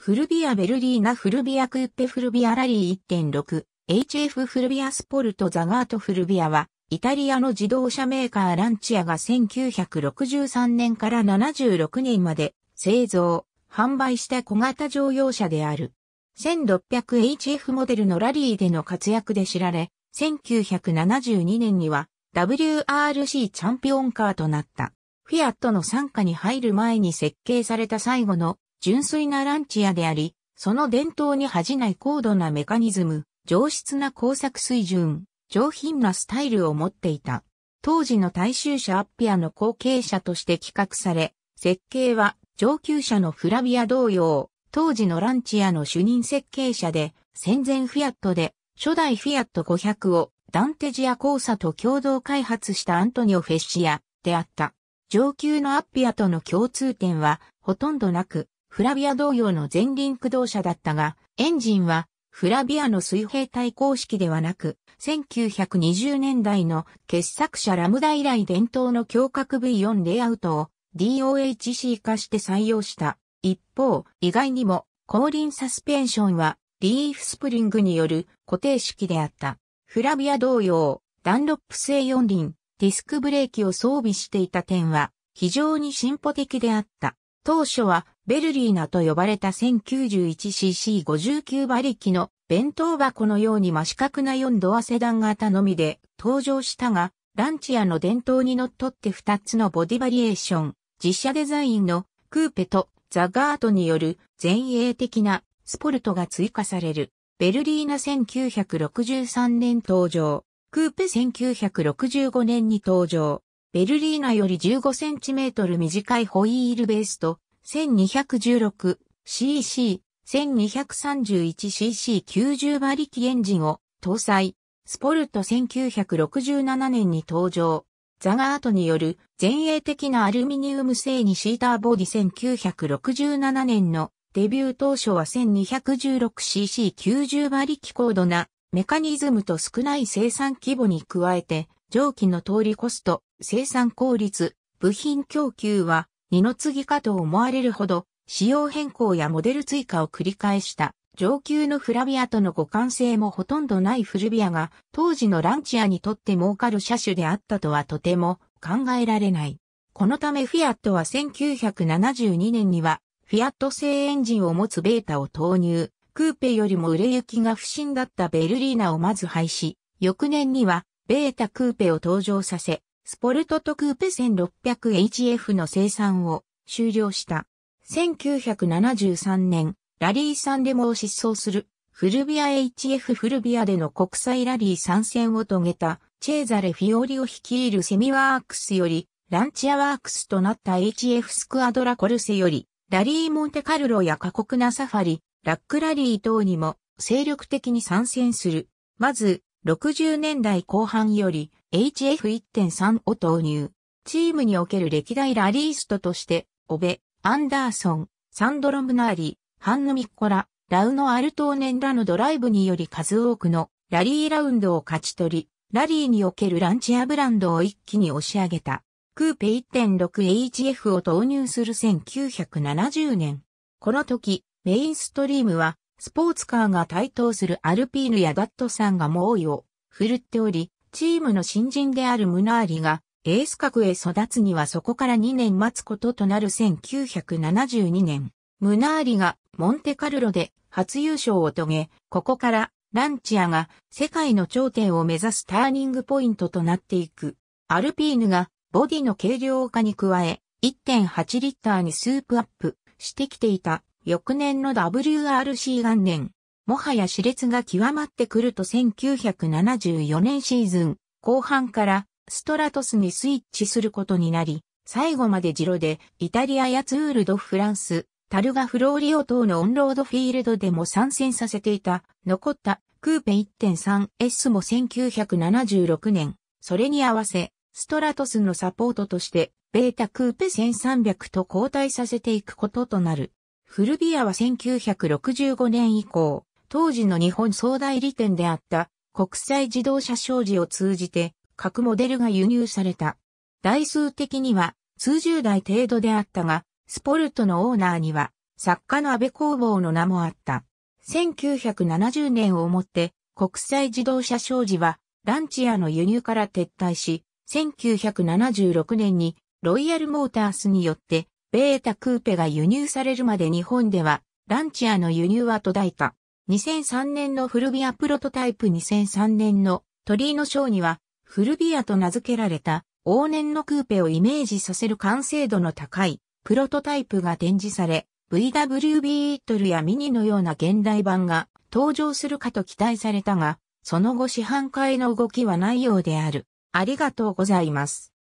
フルビアベルリーナフルビアクッペフルビアラリー 1.6HF フルビアスポルトザガートフルビアはイタリアの自動車メーカーランチアが1963年から76年まで製造、販売した小型乗用車である。1600HF モデルのラリーでの活躍で知られ、1972年には WRC チャンピオンカーとなった。フィアットの傘下に入る前に設計された最後の純粋なランチ屋であり、その伝統に恥じない高度なメカニズム、上質な工作水準、上品なスタイルを持っていた。当時の大衆車アッピアの後継者として企画され、設計は上級者のフラビア同様、当時のランチ屋の主任設計者で、戦前フィアットで、初代フィアット500をダンテジア交差と共同開発したアントニオ・フェッシアであった。上級のアッピアとの共通点はほとんどなく、フラビア同様の前輪駆動車だったが、エンジンはフラビアの水平対向式ではなく、1920年代の傑作者ラムダ以来伝統の胸郭 V4 レイアウトを DOHC 化して採用した。一方、意外にも後輪サスペンションはリーフスプリングによる固定式であった。フラビア同様、ダンロップ製四輪、ディスクブレーキを装備していた点は非常に進歩的であった。当初はベルリーナと呼ばれた 1091cc59 馬力の弁当箱のように真四角な4ドアセダン型のみで登場したが、ランチアの伝統にのっとって2つのボディバリエーション、実写デザインのクーペとザガートによる前衛的なスポルトが追加される。ベルリーナ1963年登場。クーペ1965年に登場。ベルリーナより15センチメートル短いホイールベースと 1216cc、1231cc90 馬力エンジンを搭載。スポルト1967年に登場。ザガートによる前衛的なアルミニウム製にシーターボディ1967年のデビュー当初は 1216cc90 馬力高度なメカニズムと少ない生産規模に加えて蒸気の通りコスト、生産効率、部品供給は二の次かと思われるほど、仕様変更やモデル追加を繰り返した上級のフラビアとの互換性もほとんどないフルビアが当時のランチアにとって儲かる車種であったとはとても考えられない。このためフィアットは1972年にはフィアット製エンジンを持つベータを投入、クーペよりも売れ行きが不振だったベルリーナをまず廃止、翌年にはベータクーペを登場させ、スポルトとクーペ 1600HF の生産を終了した。1973年、ラリーサンレモを失踪する、フルビア HF フルビアでの国際ラリー参戦を遂げた、チェーザレ・フィオリを率いるセミワークスより、ランチアワークスとなった HF スクアドラコルセより、ラリー・モンテカルロや過酷なサファリ、ラックラリー等にも精力的に参戦する。まず、60年代後半より、HF1.3 を投入。チームにおける歴代ラリーストとして、オベ、アンダーソン、サンドロムナーリ、ハンヌ・ミッコラ、ラウノ・アルトーネンらのドライブにより数多くのラリーラウンドを勝ち取り、ラリーにおけるランチアブランドを一気に押し上げた。クーペ 1.6HF を投入する1970年。この時、メインストリームは、スポーツカーが台頭するアルピーヌやダットさんが猛威を振るっており、チームの新人であるムナーリがエース格へ育つにはそこから2年待つこととなる1972年、ムナーリがモンテカルロで初優勝を遂げ、ここからランチアが世界の頂点を目指すターニングポイントとなっていく。アルピーヌがボディの軽量化に加え1.8リッターにスープアップしてきていた翌年の WRC 元年、もはや熾烈が極まってくると1974年シーズン後半からストラトスにスイッチすることになり、最後までジロでイタリアやツールドフランス、タルガフローリオ等のオンロードフィールドでも参戦させていた、残ったクーペ 1.3S も1976年、それに合わせ、ストラトスのサポートとして、ベータクーペ1300と交代させていくこととなる。フルビアは1965年以降、当時の日本総代理店であった国際自動車商事を通じて各モデルが輸入された。台数的には数十台程度であったが、スポルトのオーナーには作家の安倍工房の名もあった。1970年をもって国際自動車商事はランチアの輸入から撤退し、1976年にロイヤルモータースによってベータクーペが輸入されるまで日本ではランチアの輸入は途絶えた。2003年のフルビアプロトタイプ2003年の鳥居のショーには、フルビアと名付けられた往年のクーペをイメージさせる完成度の高いプロトタイプが展示され、VW ビートルやミニのような現代版が登場するかと期待されたが、その後市販化への動きはないようである。ありがとうございます。